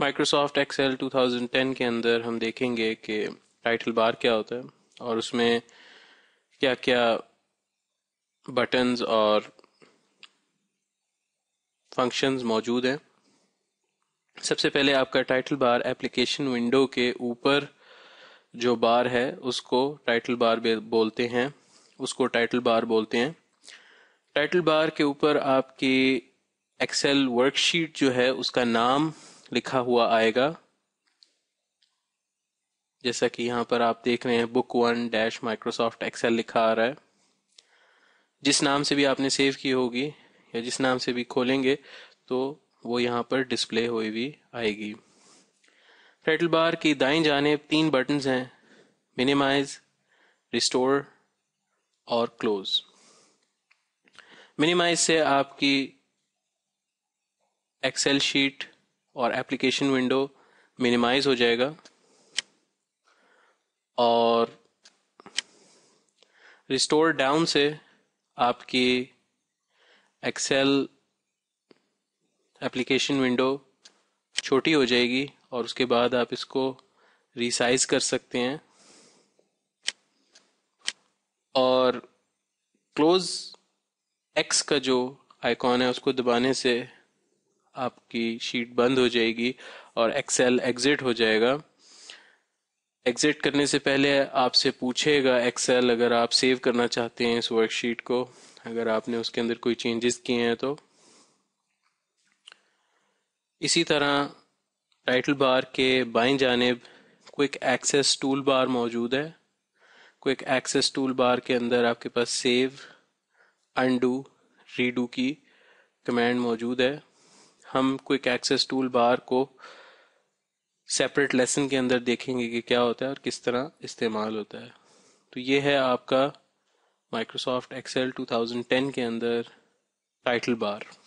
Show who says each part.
Speaker 1: Microsoft Excel 2010 के अंदर हम देखेंगे कि टाइटल बार क्या होता है और उसमें क्या क्या बटन्स और फंक्शंस मौजूद हैं सबसे पहले आपका टाइटल बार एप्लीकेशन विंडो के ऊपर जो बार है उसको टाइटल बार बोलते हैं उसको टाइटल बार बोलते हैं टाइटल बार के ऊपर आपकी एक्सेल वर्कशीट जो है उसका नाम लिखा हुआ आएगा जैसा कि यहाँ पर आप देख रहे हैं book one dash Microsoft Excel लिखा आ रहा है जिस नाम से भी आपने सेव की होगी या जिस नाम से भी खोलेंगे तो वो यहाँ पर डिस्प्ले हुई भी आएगी टाइटल बार की दाएं जाने तीन बटन्स हैं मिनिमाइज रिस्टोर और क्लोज मिनिमाइज से आपकी एक्सेल शीट और एप्लीकेशन विंडो मिनिमाइज हो जाएगा और रिस्टोर डाउन से आपकी एक्सेल एप्लीकेशन विंडो छोटी हो जाएगी और उसके बाद आप इसको रिसाइज कर सकते हैं और क्लोज एक्स का जो आइकॉन है उसको दबाने से आपकी शीट बंद हो जाएगी और एक्सेल एग्जिट हो जाएगा एग्जिट करने से पहले आपसे पूछेगा एक्सेल अगर आप सेव करना चाहते हैं इस वर्कशीट को अगर आपने उसके अंदर कोई चेंजेस किए हैं तो इसी तरह टाइटल बार के बाएं जानेब क्विक एक्सेस टूल बार मौजूद है क्विक एक्सेस टूल बार के अंदर आपके पास सेव अनडू रीडू की कमांड मौजूद है हम क्विक एक्सेस टूल बार को सेपरेट लेसन के अंदर देखेंगे कि क्या होता है और किस तरह इस्तेमाल होता है तो ये है आपका माइक्रोसॉफ्ट एक्सेल 2010 के अंदर टाइटल बार